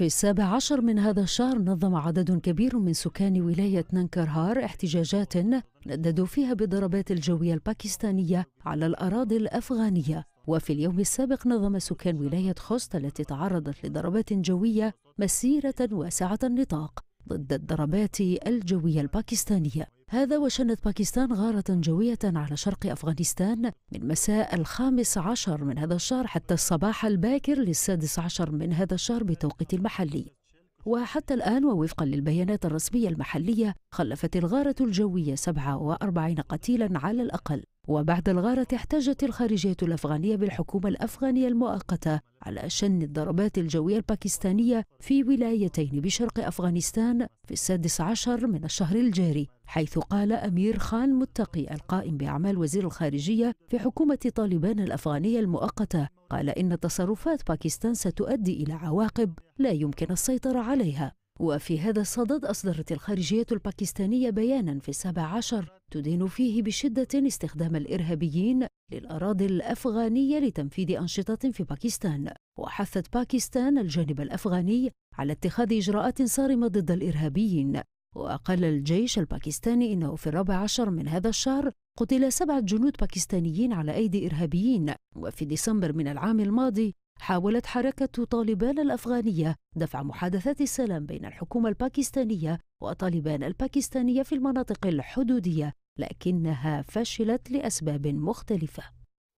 في السابع عشر من هذا الشهر نظم عدد كبير من سكان ولاية نانكرهار احتجاجات نددوا فيها بالضربات الجوية الباكستانية على الأراضي الأفغانية وفي اليوم السابق نظم سكان ولاية خوست التي تعرضت لضربات جوية مسيرة واسعة النطاق ضد الضربات الجوية الباكستانية هذا وشنت باكستان غارة جوية على شرق أفغانستان من مساء الخامس عشر من هذا الشهر حتى الصباح الباكر للسادس عشر من هذا الشهر بتوقيت المحلي وحتى الآن ووفقا للبيانات الرسمية المحلية خلفت الغارة الجوية 47 قتيلا على الأقل وبعد الغارة احتجت الخارجية الأفغانية بالحكومة الأفغانية المؤقتة على شن الضربات الجوية الباكستانية في ولايتين بشرق أفغانستان في السادس عشر من الشهر الجاري حيث قال أمير خان متقي القائم بأعمال وزير الخارجية في حكومة طالبان الأفغانية المؤقتة قال إن تصرفات باكستان ستؤدي إلى عواقب لا يمكن السيطرة عليها وفي هذا الصدد أصدرت الخارجية الباكستانية بيانا في السابع عشر تدين فيه بشدة استخدام الإرهابيين للأراضي الأفغانية لتنفيذ أنشطة في باكستان وحثت باكستان الجانب الأفغاني على اتخاذ إجراءات صارمة ضد الإرهابيين وقال الجيش الباكستاني إنه في الرابع عشر من هذا الشهر قتل سبعة جنود باكستانيين على أيدي إرهابيين وفي ديسمبر من العام الماضي حاولت حركة طالبان الأفغانية دفع محادثات السلام بين الحكومة الباكستانية وطالبان الباكستانية في المناطق الحدودية لكنها فشلت لأسباب مختلفة